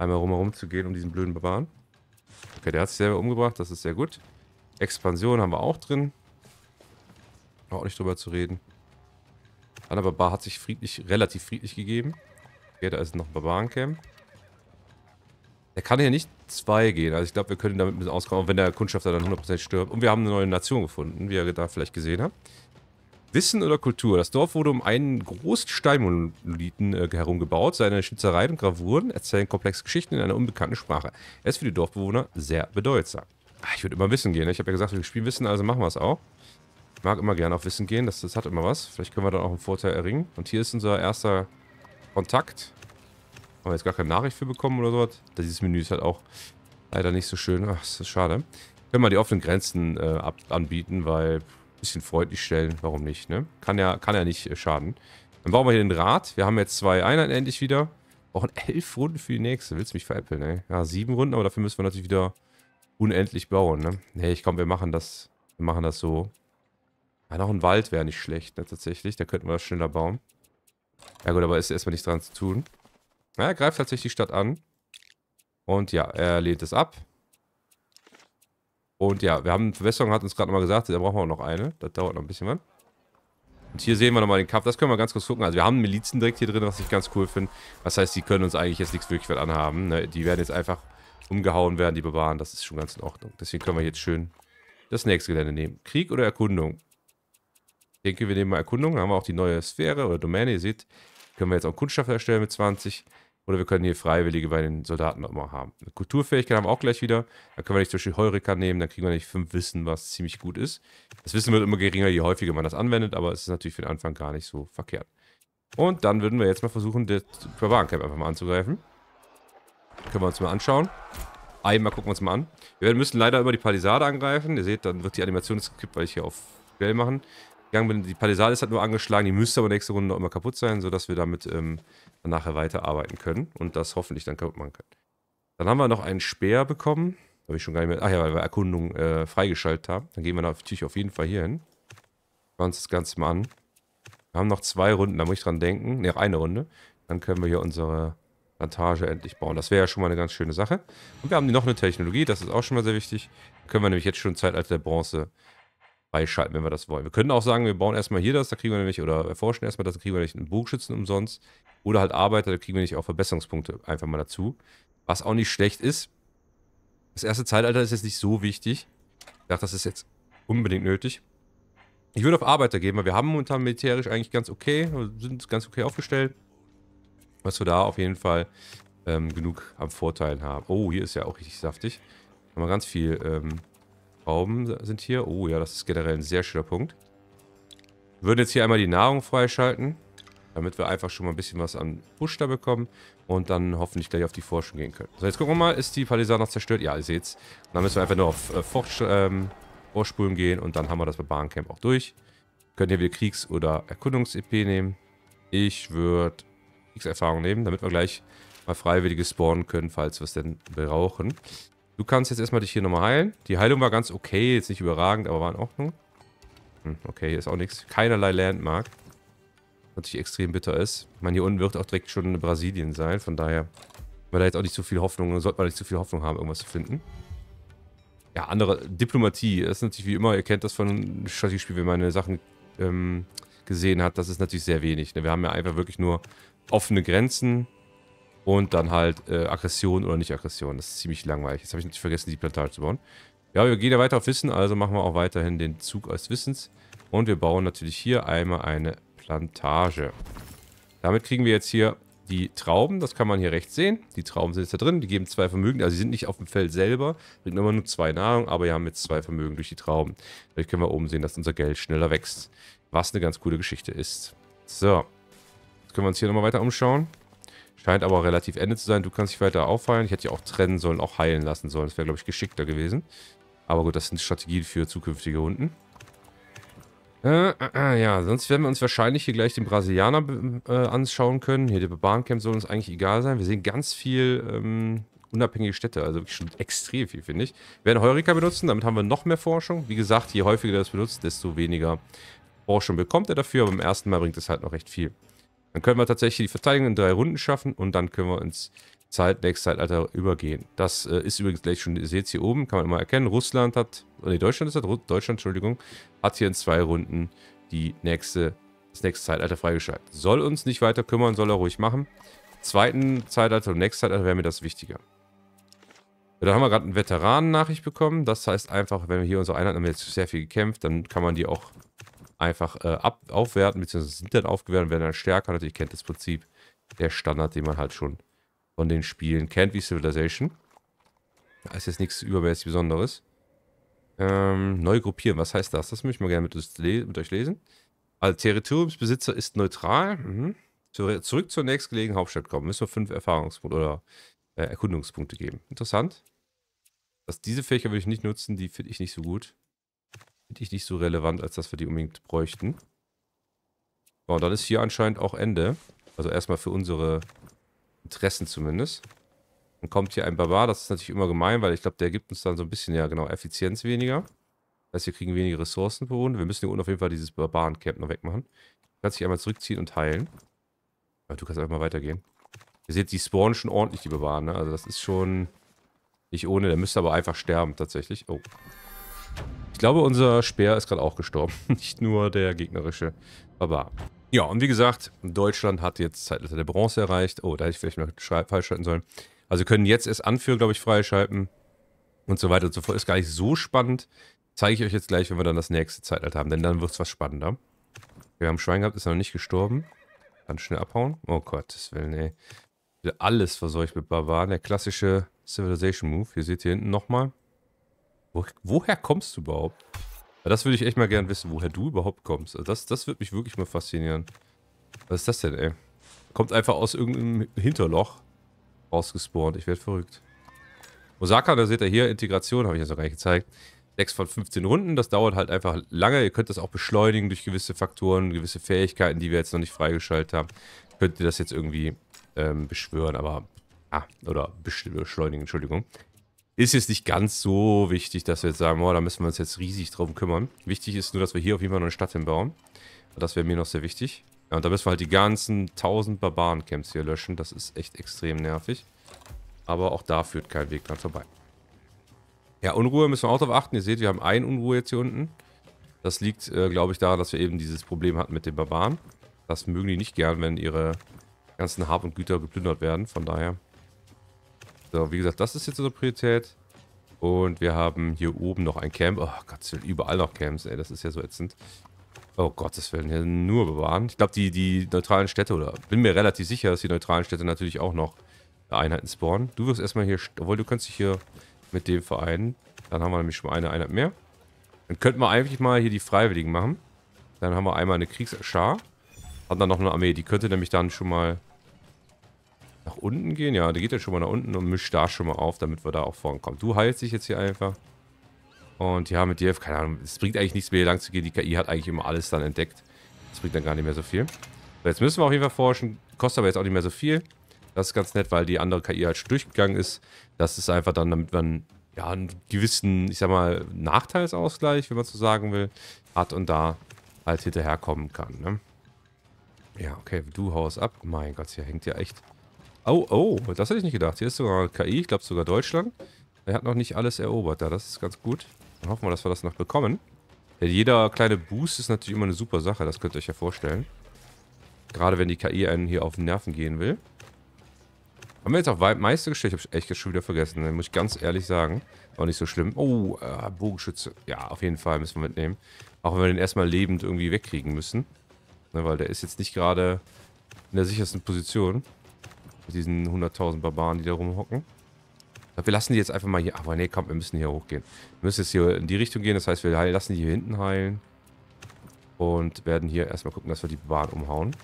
Einmal rumherum zu gehen um diesen blöden Barbaren. Okay, der hat sich selber umgebracht, das ist sehr gut. Expansion haben wir auch drin. Auch nicht drüber zu reden. Anna Barbar hat sich friedlich, relativ friedlich gegeben. Okay, da ist noch ein Barbarencamp. Der kann hier nicht zwei gehen. Also ich glaube, wir können damit ein bisschen auskommen, auch wenn der Kundschafter dann 100% stirbt. Und wir haben eine neue Nation gefunden, wie ihr da vielleicht gesehen habt. Wissen oder Kultur? Das Dorf wurde um einen großen Steinmonolithen äh, herumgebaut. Seine Schnitzereien und Gravuren erzählen komplexe Geschichten in einer unbekannten Sprache. Er ist für die Dorfbewohner sehr bedeutsam. Ach, ich würde immer Wissen gehen. Ne? Ich habe ja gesagt, wir spielen Wissen, also machen wir es auch. Ich mag immer gerne auf Wissen gehen. Das, das hat immer was. Vielleicht können wir dann auch einen Vorteil erringen. Und hier ist unser erster Kontakt. Haben wir jetzt gar keine Nachricht für bekommen oder sowas. Dieses Menü ist halt auch leider nicht so schön. Ach, das ist schade. Können wir die offenen Grenzen äh, anbieten, weil bisschen freundlich stellen. Warum nicht, ne? Kann ja, kann ja nicht äh, schaden. Dann brauchen wir hier den Rad. Wir haben jetzt zwei Einheiten endlich wieder. Brauchen elf Runden für die nächste. Willst du mich veräppeln, ey? Ja, sieben Runden, aber dafür müssen wir natürlich wieder unendlich bauen, ne? Nee, ich komm, wir machen das. Wir machen das so. Ja, noch ein Wald wäre nicht schlecht, ne, tatsächlich. Da könnten wir das schneller bauen. Ja gut, aber ist erstmal nichts dran zu tun. Na, er greift tatsächlich die Stadt an. Und ja, er lehnt es ab. Und ja, wir haben, Verwässerung hat uns gerade nochmal gesagt, da brauchen wir noch eine. Das dauert noch ein bisschen, Mann. Und hier sehen wir nochmal den Kampf. Das können wir ganz kurz gucken. Also wir haben Milizen direkt hier drin, was ich ganz cool finde. Das heißt, die können uns eigentlich jetzt nichts wirklich was anhaben. Ne? Die werden jetzt einfach umgehauen werden, die bewahren. Das ist schon ganz in Ordnung. Deswegen können wir jetzt schön das nächste Gelände nehmen. Krieg oder Erkundung? Ich denke, wir nehmen mal Erkundung. Da haben wir auch die neue Sphäre oder Domäne. Ihr seht, können wir jetzt auch Kundschaft erstellen mit 20. Oder wir können hier Freiwillige bei den Soldaten auch mal haben. Kulturfähigkeit haben wir auch gleich wieder. Da können wir nicht zum Beispiel Heureka nehmen, dann kriegen wir nicht fünf Wissen, was ziemlich gut ist. Das Wissen wird immer geringer, je häufiger man das anwendet, aber es ist natürlich für den Anfang gar nicht so verkehrt. Und dann würden wir jetzt mal versuchen, das Barbarencamp einfach mal anzugreifen. Können wir uns mal anschauen. Einmal gucken wir uns mal an. Wir müssen leider immer die Palisade angreifen. Ihr seht, dann wird die Animation geskippt, weil ich hier auf Schnell machen gegangen bin. Die Palisade ist halt nur angeschlagen, die müsste aber nächste Runde noch immer kaputt sein, sodass wir damit ähm, dann nachher weiterarbeiten können und das hoffentlich dann kaputt machen können. Dann haben wir noch einen Speer bekommen. Habe ich schon gar nicht mehr. Ach ja, weil wir Erkundung äh, freigeschaltet haben. Dann gehen wir natürlich auf jeden Fall hier hin. Schauen uns das Ganze mal an. Wir haben noch zwei Runden, da muss ich dran denken. Ne, eine Runde. Dann können wir hier unsere Plantage endlich bauen. Das wäre ja schon mal eine ganz schöne Sache. Und wir haben noch eine Technologie, das ist auch schon mal sehr wichtig. Da können wir nämlich jetzt schon Zeitalter der Bronze beischalten, wenn wir das wollen. Wir können auch sagen, wir bauen erstmal hier das, da kriegen wir nämlich, oder erforschen erstmal das, da kriegen wir nicht einen Bogenschützen umsonst. Oder halt Arbeiter, da kriegen wir nicht auch Verbesserungspunkte einfach mal dazu. Was auch nicht schlecht ist. Das erste Zeitalter ist jetzt nicht so wichtig. Ich dachte, das ist jetzt unbedingt nötig. Ich würde auf Arbeiter gehen, weil wir haben momentan militärisch eigentlich ganz okay, also sind ganz okay aufgestellt. Was wir da auf jeden Fall ähm, genug am Vorteil haben. Oh, hier ist ja auch richtig saftig. Haben wir ganz viel ähm, Trauben sind hier. Oh ja, das ist generell ein sehr schöner Punkt. Wir würden jetzt hier einmal die Nahrung freischalten, damit wir einfach schon mal ein bisschen was an Busch da bekommen und dann hoffentlich gleich auf die Forschung gehen können. So, jetzt gucken wir mal, ist die Palisade noch zerstört? Ja, ihr seht's. dann müssen wir einfach nur auf äh, Forsch ähm, Vorspulen gehen und dann haben wir das Barbarencamp auch durch. Könnt ihr wieder Kriegs- oder Erkundungs-EP nehmen. Ich würde Kriegserfahrung nehmen, damit wir gleich mal freiwillige spawnen können, falls wir es denn brauchen. Du kannst jetzt erstmal dich hier nochmal heilen. Die Heilung war ganz okay, jetzt nicht überragend, aber war in Ordnung. Hm, okay, hier ist auch nichts. Keinerlei Landmark. Was natürlich extrem bitter ist. Ich meine, hier unten wird auch direkt schon Brasilien sein, von daher weil da jetzt auch nicht so viel Hoffnung, sollte man nicht so viel Hoffnung haben, irgendwas zu finden. Ja, andere Diplomatie, das ist natürlich wie immer, ihr kennt das von Strategiespielen, wenn man Sachen ähm, gesehen hat, das ist natürlich sehr wenig. Ne? Wir haben ja einfach wirklich nur offene Grenzen, und dann halt äh, Aggression oder Nicht-Aggression. Das ist ziemlich langweilig. Jetzt habe ich nicht vergessen, die Plantage zu bauen. Ja, wir gehen ja weiter auf Wissen, also machen wir auch weiterhin den Zug als Wissens. Und wir bauen natürlich hier einmal eine Plantage. Damit kriegen wir jetzt hier die Trauben, das kann man hier rechts sehen. Die Trauben sind jetzt da drin, die geben zwei Vermögen. Also sie sind nicht auf dem Feld selber, bringen immer nur zwei Nahrung, aber wir haben jetzt zwei Vermögen durch die Trauben. Dadurch können wir oben sehen, dass unser Geld schneller wächst. Was eine ganz coole Geschichte ist. So, jetzt können wir uns hier nochmal weiter umschauen. Scheint aber relativ Ende zu sein. Du kannst dich weiter auffallen. Ich hätte dich auch trennen sollen, auch heilen lassen sollen. Das wäre, glaube ich, geschickter gewesen. Aber gut, das sind Strategien für zukünftige Hunden. Äh, äh, äh, ja, sonst werden wir uns wahrscheinlich hier gleich den Brasilianer äh, anschauen können. Hier, der Bahncamp soll uns eigentlich egal sein. Wir sehen ganz viel ähm, unabhängige Städte, also wirklich schon extrem viel, finde ich. Wir werden Heurika benutzen, damit haben wir noch mehr Forschung. Wie gesagt, je häufiger das benutzt, desto weniger Forschung bekommt er dafür, aber beim ersten Mal bringt es halt noch recht viel. Dann können wir tatsächlich die Verteidigung in drei Runden schaffen und dann können wir ins Zeit, Zeitalter übergehen. Das äh, ist übrigens gleich schon, ihr seht es hier oben, kann man immer erkennen, Russland hat, nee, Deutschland ist das, Deutschland, Entschuldigung, hat hier in zwei Runden die nächste, das nächste Zeitalter freigeschaltet. Soll uns nicht weiter kümmern, soll er ruhig machen. Zweiten Zeitalter und nächsten Zeitalter wäre mir das wichtiger. da haben wir gerade eine Veteranen-Nachricht bekommen. Das heißt einfach, wenn wir hier unsere Einheiten haben jetzt sehr viel gekämpft, dann kann man die auch einfach äh, ab, aufwerten, beziehungsweise sind dann aufgewertet werden dann stärker. Natürlich kennt das Prinzip der Standard, den man halt schon von den Spielen kennt, wie Civilization. Da ist jetzt nichts übermäßig Besonderes. Ähm, neu gruppieren, was heißt das? Das möchte ich mal gerne mit, mit euch lesen. Also, Territoriumsbesitzer ist neutral. Mhm. Zur zurück zur nächstgelegenen Hauptstadt kommen. Müssen wir fünf Erfahrungspunkte oder äh, Erkundungspunkte geben. Interessant. Dass diese Fächer würde ich nicht nutzen, die finde ich nicht so gut. Finde ich nicht so relevant, als dass wir die unbedingt bräuchten. Ja, und dann ist hier anscheinend auch Ende. Also erstmal für unsere Interessen zumindest. Dann kommt hier ein Barbar. Das ist natürlich immer gemein, weil ich glaube, der gibt uns dann so ein bisschen, ja genau, Effizienz weniger. Das heißt, wir kriegen weniger Ressourcen pro Runde. Wir müssen hier unten auf jeden Fall dieses Barbaren-Camp noch wegmachen. Du kannst dich einmal zurückziehen und heilen. Aber du kannst einfach mal weitergehen. Ihr seht, die spawnen schon ordentlich, die Barbaren. Ne? Also das ist schon nicht ohne. Der müsste aber einfach sterben tatsächlich. Oh. Ich glaube, unser Speer ist gerade auch gestorben. Nicht nur der gegnerische Barbar. Ja, und wie gesagt, Deutschland hat jetzt Zeitalter der Bronze erreicht. Oh, da hätte ich vielleicht mal freischalten sollen. Also können jetzt erst Anführer, glaube ich, freischalten. Und so weiter und so fort. Ist gar nicht so spannend. Zeige ich euch jetzt gleich, wenn wir dann das nächste Zeitalter haben. Denn dann wird es was spannender. Wir haben Schwein gehabt, ist noch nicht gestorben. Kann schnell abhauen. Oh Gottes Willen, ey. Alles verseucht mit Barbaren. Der klassische Civilization Move. Hier seht ihr hinten nochmal. Wo, woher kommst du überhaupt? Das würde ich echt mal gern wissen, woher du überhaupt kommst. Also das, das würde mich wirklich mal faszinieren. Was ist das denn, ey? Kommt einfach aus irgendeinem Hinterloch rausgespawnt. Ich werde verrückt. Osaka, da seht ihr hier, Integration, habe ich jetzt noch gar nicht gezeigt. 6 von 15 Runden, das dauert halt einfach lange. Ihr könnt das auch beschleunigen durch gewisse Faktoren, gewisse Fähigkeiten, die wir jetzt noch nicht freigeschaltet haben. Könnt ihr das jetzt irgendwie ähm, beschwören, aber... Ah, oder beschleunigen, Entschuldigung ist jetzt nicht ganz so wichtig, dass wir jetzt sagen, oh, da müssen wir uns jetzt riesig drum kümmern. Wichtig ist nur, dass wir hier auf jeden Fall noch eine Stadt hinbauen. Das wäre mir noch sehr wichtig. Ja, und da müssen wir halt die ganzen 1000 Barbaren-Camps hier löschen. Das ist echt extrem nervig. Aber auch da führt kein Weg dran vorbei. Ja, Unruhe müssen wir auch darauf achten. Ihr seht, wir haben ein Unruhe jetzt hier unten. Das liegt, äh, glaube ich, daran, dass wir eben dieses Problem hatten mit den Barbaren. Das mögen die nicht gern, wenn ihre ganzen Hab und Güter geplündert werden. Von daher so, wie gesagt, das ist jetzt unsere Priorität. Und wir haben hier oben noch ein Camp. Oh Gott, es sind überall noch Camps, ey. Das ist ja so ätzend. Oh Gott, das werden hier nur bewahren. Ich glaube, die, die neutralen Städte, oder bin mir relativ sicher, dass die neutralen Städte natürlich auch noch Einheiten spawnen. Du wirst erstmal hier, obwohl du kannst dich hier mit dem vereinen. Dann haben wir nämlich schon mal eine Einheit mehr. Dann könnten wir eigentlich mal hier die Freiwilligen machen. Dann haben wir einmal eine Kriegsschar. Haben dann noch eine Armee. Die könnte nämlich dann schon mal nach unten gehen? Ja, der geht jetzt schon mal nach unten und mischt da schon mal auf, damit wir da auch vorankommen. Du heilst dich jetzt hier einfach. Und ja, mit dir, keine Ahnung, es bringt eigentlich nichts mehr hier lang zu gehen. Die KI hat eigentlich immer alles dann entdeckt. Das bringt dann gar nicht mehr so viel. So, jetzt müssen wir auf jeden Fall forschen. Kostet aber jetzt auch nicht mehr so viel. Das ist ganz nett, weil die andere KI halt schon durchgegangen ist. Das ist einfach dann, damit man ja einen gewissen, ich sag mal, Nachteilsausgleich, wenn man so sagen will, hat und da halt hinterherkommen kann. Ne? Ja, okay, du haust ab. Mein Gott, hier hängt ja echt Oh, oh, das hätte ich nicht gedacht. Hier ist sogar KI, ich glaube sogar Deutschland. Er hat noch nicht alles erobert da, das ist ganz gut. Dann hoffen wir, dass wir das noch bekommen. Ja, jeder kleine Boost ist natürlich immer eine super Sache, das könnt ihr euch ja vorstellen. Gerade wenn die KI einen hier auf den Nerven gehen will. Haben wir jetzt auch Meister gestellt? Ich habe echt schon wieder vergessen, muss ich ganz ehrlich sagen. War nicht so schlimm. Oh, äh, Bogenschütze. Ja, auf jeden Fall müssen wir mitnehmen. Auch wenn wir den erstmal lebend irgendwie wegkriegen müssen. Ne, weil der ist jetzt nicht gerade in der sichersten Position. Mit diesen 100.000 Barbaren, die da rumhocken. Wir lassen die jetzt einfach mal hier... Aber nee, komm, wir müssen hier hochgehen. Wir müssen jetzt hier in die Richtung gehen. Das heißt, wir lassen die hier hinten heilen. Und werden hier erstmal gucken, dass wir die Barbaren umhauen.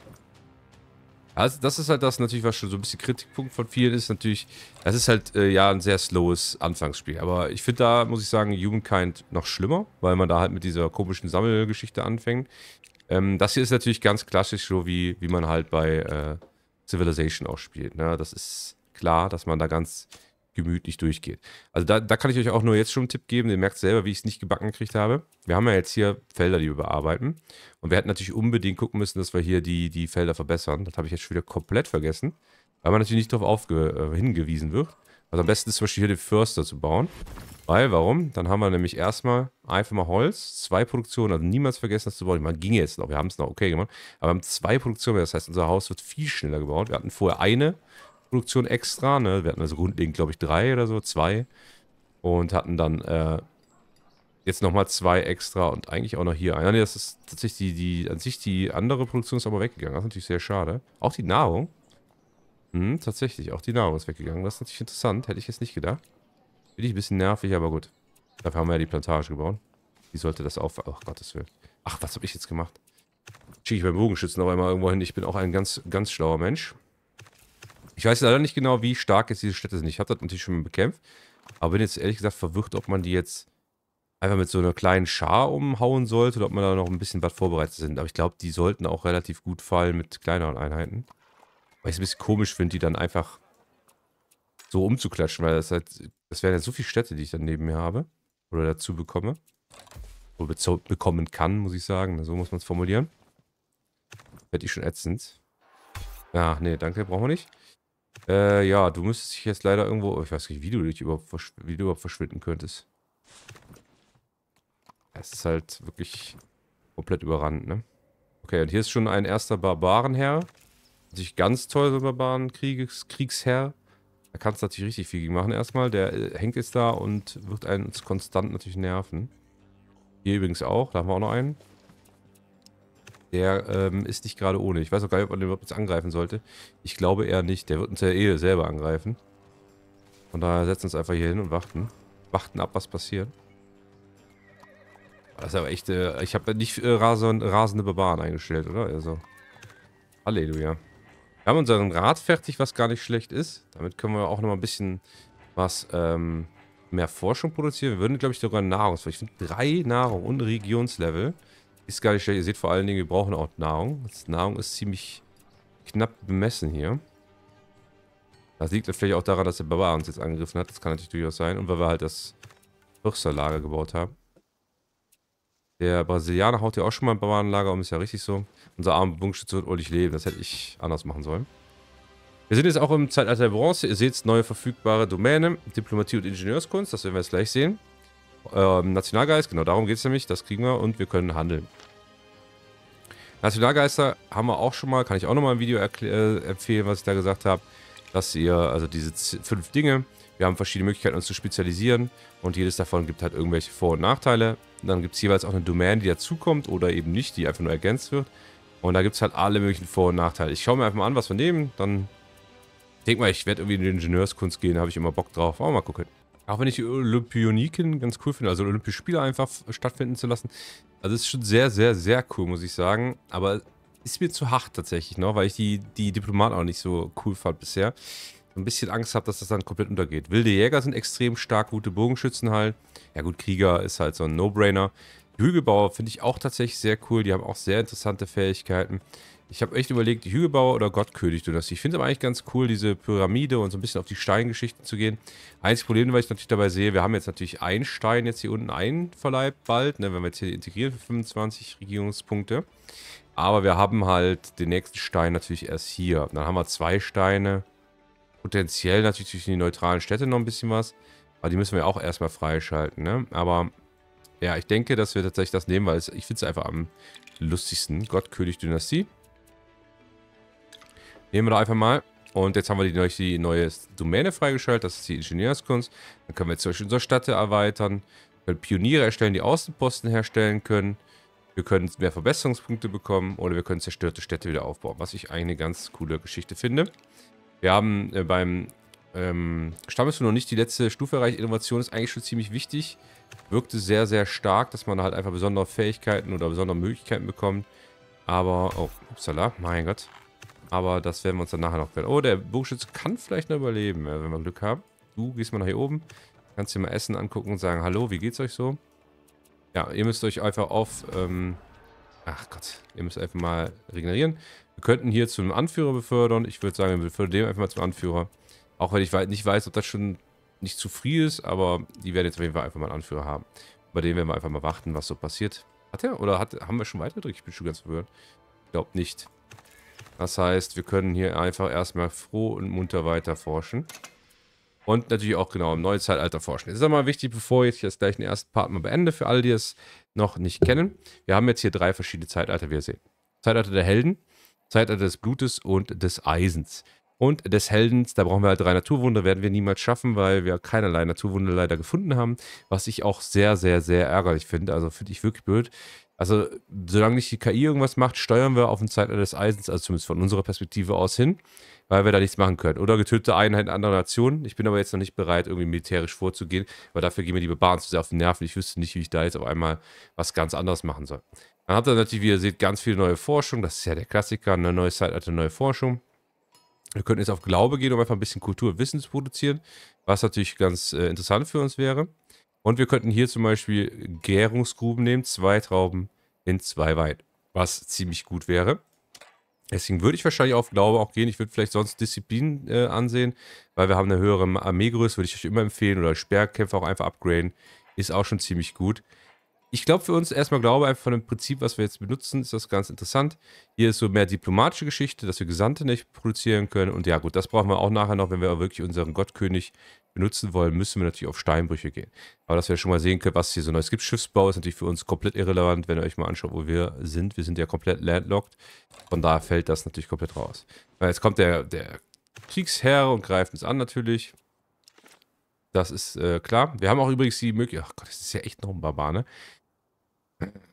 Also das ist halt das natürlich, was schon so ein bisschen Kritikpunkt von vielen ist, natürlich, das ist halt äh, ja ein sehr slowes Anfangsspiel. Aber ich finde da, muss ich sagen, Humankind noch schlimmer, weil man da halt mit dieser komischen Sammelgeschichte anfängt. Ähm, das hier ist natürlich ganz klassisch, so wie, wie man halt bei, äh, Civilization auch spielt. Ne? Das ist klar, dass man da ganz gemütlich durchgeht. Also da, da kann ich euch auch nur jetzt schon einen Tipp geben. Ihr merkt selber, wie ich es nicht gebacken gekriegt habe. Wir haben ja jetzt hier Felder, die wir bearbeiten. Und wir hätten natürlich unbedingt gucken müssen, dass wir hier die, die Felder verbessern. Das habe ich jetzt schon wieder komplett vergessen, weil man natürlich nicht darauf äh, hingewiesen wird. Also am besten ist zum Beispiel hier den Förster zu bauen. Weil, warum? Dann haben wir nämlich erstmal einfach mal Holz, zwei Produktionen, also niemals vergessen, das zu bauen. Ich Man ging jetzt noch, wir haben es noch okay gemacht, aber wir haben zwei Produktionen, das heißt, unser Haus wird viel schneller gebaut. Wir hatten vorher eine Produktion extra, ne? wir hatten also grundlegend, glaube ich, drei oder so, zwei. Und hatten dann äh, jetzt nochmal zwei extra und eigentlich auch noch hier eine. Nee, das ist tatsächlich die, die, an sich die andere Produktion ist aber weggegangen. Das ist natürlich sehr schade. Auch die Nahrung. Hm, tatsächlich, auch die Nahrung ist weggegangen. Das ist natürlich interessant, hätte ich jetzt nicht gedacht. Finde ich ein bisschen nervig, aber gut. Dafür haben wir ja die Plantage gebaut. Wie sollte das auf... Ach, Gottes Willen. Ach, was habe ich jetzt gemacht? Schicke ich beim Bogenschützen auf einmal irgendwo hin. Ich bin auch ein ganz, ganz schlauer Mensch. Ich weiß leider nicht genau, wie stark jetzt diese Städte sind. Ich habe das natürlich schon bekämpft. Aber bin jetzt ehrlich gesagt verwirrt, ob man die jetzt einfach mit so einer kleinen Schar umhauen sollte oder ob man da noch ein bisschen was vorbereitet sind. Aber ich glaube, die sollten auch relativ gut fallen mit kleineren Einheiten. Weil ich es ein bisschen komisch finde, die dann einfach so umzuklatschen, weil das halt das wären ja so viele Städte, die ich dann neben mir habe. Oder dazu bekomme. Oder bekommen kann, muss ich sagen. So muss man es formulieren. Werde ich schon ätzend. Ach, nee, danke, brauchen wir nicht. Äh, ja, du müsstest dich jetzt leider irgendwo... Ich weiß nicht, wie du dich überhaupt, wie du überhaupt verschwinden könntest. Es ist halt wirklich komplett überrannt, ne? Okay, und hier ist schon ein erster Barbarenherr. Sich ganz toll, so Barbarenkriegsherr. -Kriegs da kannst du natürlich richtig viel gegen machen erstmal. Der äh, Henk ist da und wird uns konstant natürlich nerven. Hier übrigens auch, da haben wir auch noch einen. Der ähm, ist nicht gerade ohne. Ich weiß auch gar nicht, ob man den überhaupt jetzt angreifen sollte. Ich glaube eher nicht. Der wird uns ja eh selber angreifen. Von daher setzen wir uns einfach hier hin und warten. Warten ab, was passiert. Das ist aber echt... Äh, ich habe nicht äh, rasende Barbaren eingestellt, oder? Also... Halleluja. Wir haben unseren Rad fertig, was gar nicht schlecht ist. Damit können wir auch noch mal ein bisschen was ähm, mehr Forschung produzieren. Wir würden, glaube ich, sogar Nahrung. Ich finde drei Nahrung und Regionslevel ist gar nicht schlecht. Ihr seht vor allen Dingen, wir brauchen auch Nahrung. Das Nahrung ist ziemlich knapp bemessen hier. Das liegt vielleicht auch daran, dass der Baba uns jetzt angegriffen hat. Das kann natürlich durchaus sein. Und weil wir halt das Fürsterlager gebaut haben. Der Brasilianer haut ja auch schon mal ein Bauernlager um, ist ja richtig so. Unser armer Bunkerschütze wird ordentlich leben, das hätte ich anders machen sollen. Wir sind jetzt auch im Zeitalter der Bronze. Ihr seht neue verfügbare Domäne, Diplomatie und Ingenieurskunst, das werden wir jetzt gleich sehen. Ähm, Nationalgeist, genau darum geht es nämlich, das kriegen wir und wir können handeln. Nationalgeister haben wir auch schon mal, kann ich auch nochmal ein Video äh, empfehlen, was ich da gesagt habe, dass ihr, also diese fünf Dinge, wir haben verschiedene Möglichkeiten, uns zu spezialisieren und jedes davon gibt halt irgendwelche Vor- und Nachteile. Und dann gibt es jeweils auch eine Domain, die dazukommt oder eben nicht, die einfach nur ergänzt wird. Und da gibt es halt alle möglichen Vor- und Nachteile. Ich schaue mir einfach mal an, was wir nehmen. Dann denke mal, ich werde irgendwie in die Ingenieurskunst gehen, da habe ich immer Bock drauf. Aber mal gucken. Auch wenn ich die Olympioniken ganz cool finde, also Olympische Spiele einfach stattfinden zu lassen. Also es ist schon sehr, sehr, sehr cool, muss ich sagen. Aber ist mir zu hart tatsächlich noch, weil ich die, die Diplomat auch nicht so cool fand bisher ein bisschen Angst habe, dass das dann komplett untergeht. Wilde Jäger sind extrem stark, gute Bogenschützen halt. Ja gut, Krieger ist halt so ein No-Brainer. Hügelbauer finde ich auch tatsächlich sehr cool. Die haben auch sehr interessante Fähigkeiten. Ich habe echt überlegt, die Hügelbauer oder Gottkönig du das. Ich finde es aber eigentlich ganz cool, diese Pyramide und so ein bisschen auf die Steingeschichten zu gehen. Einziges Problem, was ich natürlich dabei sehe, wir haben jetzt natürlich einen Stein jetzt hier unten einverleibt bald, ne, wenn wir jetzt hier integrieren für 25 Regierungspunkte. Aber wir haben halt den nächsten Stein natürlich erst hier. Dann haben wir zwei Steine. Potenziell natürlich durch die neutralen Städte noch ein bisschen was. Aber die müssen wir auch erstmal freischalten, ne? Aber ja, ich denke, dass wir tatsächlich das nehmen, weil es, ich finde es einfach am lustigsten. Gottkönig Dynastie. Nehmen wir da einfach mal. Und jetzt haben wir die, die neue Domäne freigeschaltet. Das ist die Ingenieurskunst. Dann können wir jetzt zum Beispiel unsere Stadt erweitern. Wir können Pioniere erstellen, die Außenposten herstellen können. Wir können mehr Verbesserungspunkte bekommen oder wir können zerstörte Städte wieder aufbauen, was ich eigentlich eine ganz coole Geschichte finde. Wir haben äh, beim ähm, Stammest du noch nicht die letzte Stufe erreicht. Innovation ist eigentlich schon ziemlich wichtig. Wirkte sehr, sehr stark, dass man halt einfach besondere Fähigkeiten oder besondere Möglichkeiten bekommt. Aber, oh, upsala, mein Gott. Aber das werden wir uns dann nachher noch werden. Oh, der Bogenschütze kann vielleicht noch überleben, wenn wir Glück haben. Du gehst mal nach hier oben, kannst dir mal Essen angucken und sagen, hallo, wie geht's euch so? Ja, ihr müsst euch einfach auf ähm, Ach Gott, ihr müsst einfach mal regenerieren. Wir könnten hier zum Anführer befördern. Ich würde sagen, wir befördern den einfach mal zum Anführer. Auch wenn ich nicht weiß, ob das schon nicht zu früh ist, aber die werden jetzt auf jeden Fall einfach mal einen Anführer haben. Bei dem werden wir einfach mal warten, was so passiert. Hat er? Oder hat, haben wir schon weitergedrückt? Ich bin schon ganz verwirrt. Ich glaube nicht. Das heißt, wir können hier einfach erstmal froh und munter weiter forschen. Und natürlich auch genau im neuen Zeitalter forschen. Das ist aber wichtig, bevor ich jetzt gleich den ersten Part mal beende, für alle, die es noch nicht kennen. Wir haben jetzt hier drei verschiedene Zeitalter, wie ihr seht. Zeitalter der Helden, Zeitalter des Blutes und des Eisens. Und des Heldens, da brauchen wir halt drei Naturwunder, werden wir niemals schaffen, weil wir keinerlei Naturwunder leider gefunden haben, was ich auch sehr, sehr, sehr ärgerlich finde. Also finde ich wirklich blöd. Also solange nicht die KI irgendwas macht, steuern wir auf ein Zeitalter des Eisens, also zumindest von unserer Perspektive aus hin weil wir da nichts machen können. Oder getötete Einheiten anderer Nationen. Ich bin aber jetzt noch nicht bereit, irgendwie militärisch vorzugehen, weil dafür gehen mir die Barbaren zu sehr auf den Nerven. Ich wüsste nicht, wie ich da jetzt auf einmal was ganz anderes machen soll. Dann habt ihr natürlich, wie ihr seht, ganz viel neue Forschung. Das ist ja der Klassiker, eine neue Zeitalter, neue Forschung. Wir könnten jetzt auf Glaube gehen, um einfach ein bisschen Kultur und Wissen zu produzieren, was natürlich ganz äh, interessant für uns wäre. Und wir könnten hier zum Beispiel Gärungsgruben nehmen, zwei Trauben in zwei Wein, was ziemlich gut wäre. Deswegen würde ich wahrscheinlich auf Glaube auch gehen. Ich würde vielleicht sonst Disziplin äh, ansehen, weil wir haben eine höhere Armeegröße, würde ich euch immer empfehlen. Oder Sperrkämpfer auch einfach upgraden. Ist auch schon ziemlich gut. Ich glaube für uns erstmal glaube einfach von dem Prinzip, was wir jetzt benutzen, ist das ganz interessant. Hier ist so mehr diplomatische Geschichte, dass wir Gesandte nicht produzieren können. Und ja gut, das brauchen wir auch nachher noch, wenn wir wirklich unseren Gottkönig benutzen wollen, müssen wir natürlich auf Steinbrüche gehen. Aber dass wir schon mal sehen können, was hier so Neues gibt. Schiffsbau ist natürlich für uns komplett irrelevant, wenn ihr euch mal anschaut, wo wir sind. Wir sind ja komplett landlocked. Von daher fällt das natürlich komplett raus. Weil jetzt kommt der, der Kriegsherr und greift uns an natürlich. Das ist äh, klar. Wir haben auch übrigens die Möglichkeit. Ach Gott, das ist ja echt noch ein Barbar, ne?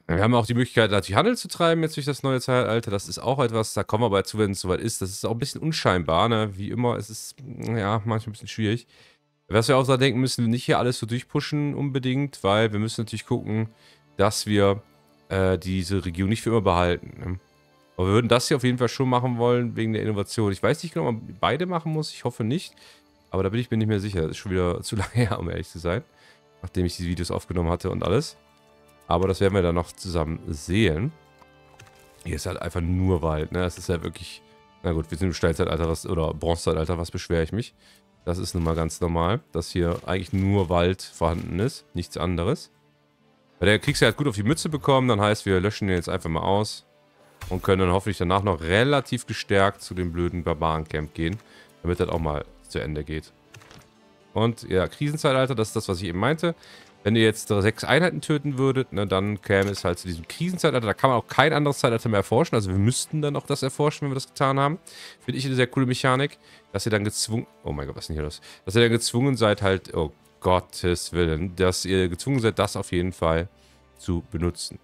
Wir haben auch die Möglichkeit, natürlich Handel zu treiben jetzt durch das neue Zeitalter. Das ist auch etwas, da kommen wir bald zu, wenn es soweit ist. Das ist auch ein bisschen unscheinbar, ne? Wie immer, es ist, ja, manchmal ein bisschen schwierig. Was wir auch da denken müssen, nicht hier alles so durchpushen unbedingt, weil wir müssen natürlich gucken, dass wir äh, diese Region nicht für immer behalten. Ne? Aber wir würden das hier auf jeden Fall schon machen wollen, wegen der Innovation. Ich weiß nicht genau, ob man beide machen muss, ich hoffe nicht. Aber da bin ich mir nicht mehr sicher. Das ist schon wieder zu lange her, um ehrlich zu sein. Nachdem ich diese Videos aufgenommen hatte und alles. Aber das werden wir dann noch zusammen sehen. Hier ist halt einfach nur Wald, ne? Es ist ja halt wirklich... Na gut, wir sind im Steinzeitalter was, oder Bronzezeitalter, was beschwere ich mich? Das ist nun mal ganz normal, dass hier eigentlich nur Wald vorhanden ist, nichts anderes. Weil der Kriegsherr hat gut auf die Mütze bekommen, dann heißt, wir löschen den jetzt einfach mal aus und können dann hoffentlich danach noch relativ gestärkt zu dem blöden Barbarencamp gehen, damit das auch mal zu Ende geht. Und ja, Krisenzeitalter, das ist das, was ich eben meinte. Wenn ihr jetzt sechs Einheiten töten würdet, ne, dann käme es halt zu diesem Krisenzeitalter. Da kann man auch kein anderes Zeitalter mehr erforschen. Also wir müssten dann auch das erforschen, wenn wir das getan haben. Finde ich eine sehr coole Mechanik, dass ihr dann gezwungen... Oh mein Gott, was ist denn hier los? Dass ihr dann gezwungen seid halt... Oh Gottes Willen. Dass ihr gezwungen seid, das auf jeden Fall zu benutzen.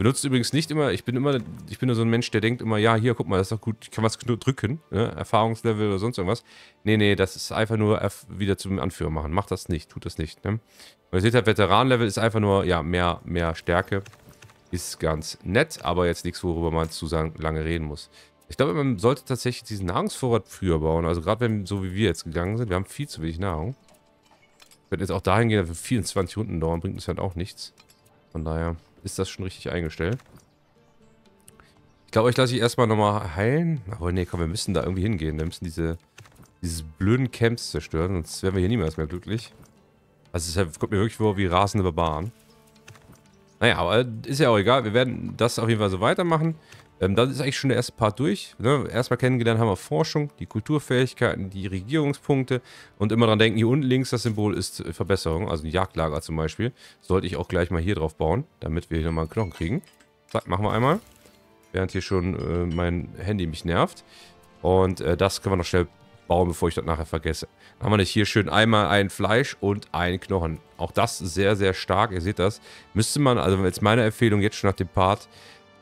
Benutzt übrigens nicht immer, ich bin immer, ich bin nur so ein Mensch, der denkt immer, ja, hier, guck mal, das ist doch gut, ich kann was drücken, ne? Erfahrungslevel oder sonst irgendwas. Nee, nee, das ist einfach nur wieder zum Anführer machen. Macht das nicht, tut das nicht, ne? Und ihr seht halt, Veteranlevel ist einfach nur, ja, mehr, mehr Stärke. Ist ganz nett, aber jetzt nichts, worüber man zu lange reden muss. Ich glaube, man sollte tatsächlich diesen Nahrungsvorrat früher bauen. Also gerade wenn, so wie wir jetzt gegangen sind, wir haben viel zu wenig Nahrung. Wenn jetzt auch dahin gehen, dass wir 24 Runden dauern, bringt uns halt auch nichts. Von daher ist das schon richtig eingestellt. Ich glaube, euch lasse ich erstmal nochmal heilen. Aber nee, komm, wir müssen da irgendwie hingehen. Wir müssen diese, diese blöden Camps zerstören, sonst wären wir hier niemals mehr glücklich. Also es kommt mir wirklich vor wie rasende Barbaren. Naja, aber ist ja auch egal. Wir werden das auf jeden Fall so weitermachen. Ähm, dann ist eigentlich schon der erste Part durch. Ne? Erstmal kennengelernt haben wir Forschung, die Kulturfähigkeiten, die Regierungspunkte und immer dran denken, hier unten links das Symbol ist äh, Verbesserung, also ein Jagdlager zum Beispiel. Sollte ich auch gleich mal hier drauf bauen, damit wir hier nochmal einen Knochen kriegen. Zack, machen wir einmal. Während hier schon äh, mein Handy mich nervt. Und äh, das können wir noch schnell bauen, bevor ich das nachher vergesse. Dann haben wir nicht hier schön einmal ein Fleisch und ein Knochen. Auch das sehr, sehr stark. Ihr seht das. Müsste man, also jetzt meine Empfehlung jetzt schon nach dem Part,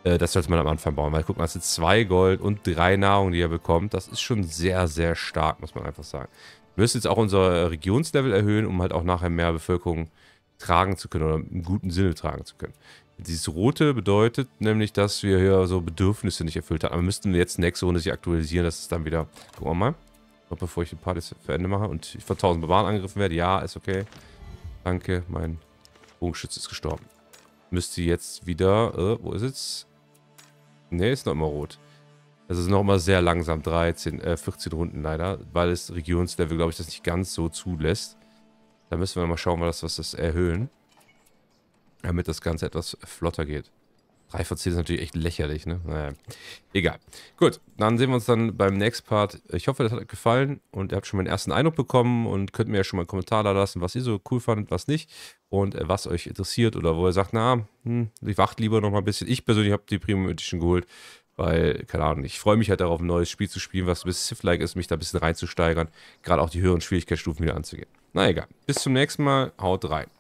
äh, das sollte man am Anfang bauen, weil guck mal, es sind zwei Gold und drei Nahrung, die er bekommt. Das ist schon sehr, sehr stark, muss man einfach sagen. Wir müssen jetzt auch unser äh, Regionslevel erhöhen, um halt auch nachher mehr Bevölkerung tragen zu können oder im guten Sinne tragen zu können. Dieses Rote bedeutet nämlich, dass wir hier so Bedürfnisse nicht erfüllt haben. Aber müssten wir jetzt nächste Runde sich aktualisieren, dass es dann wieder... Gucken wir mal. Noch bevor ich die Partys für Ende mache und ich von 1000 Barbaren angegriffen werde. Ja, ist okay. Danke, mein Bogenschütze ist gestorben. Müsste jetzt wieder... Äh, wo ist es? Ne, ist noch immer rot. Das also ist noch immer sehr langsam, 13, äh, 14 Runden leider, weil das Regionslevel, glaube ich, das nicht ganz so zulässt. Da müssen wir mal schauen, was das erhöhen, damit das Ganze etwas flotter geht. 3 von 10 ist natürlich echt lächerlich, ne? Naja, egal. Gut, dann sehen wir uns dann beim Next Part. Ich hoffe, das hat euch gefallen und ihr habt schon mal den ersten Eindruck bekommen und könnt mir ja schon mal einen Kommentar da lassen, was ihr so cool fandet, was nicht und äh, was euch interessiert oder wo ihr sagt, na, hm, ich wacht lieber noch mal ein bisschen. Ich persönlich habe die Premium Edition geholt, weil, keine Ahnung, ich freue mich halt darauf, ein neues Spiel zu spielen, was ein bisschen Sith-like ist, mich da ein bisschen reinzusteigern, gerade auch die höheren Schwierigkeitsstufen wieder anzugehen. Na egal, bis zum nächsten Mal, haut rein.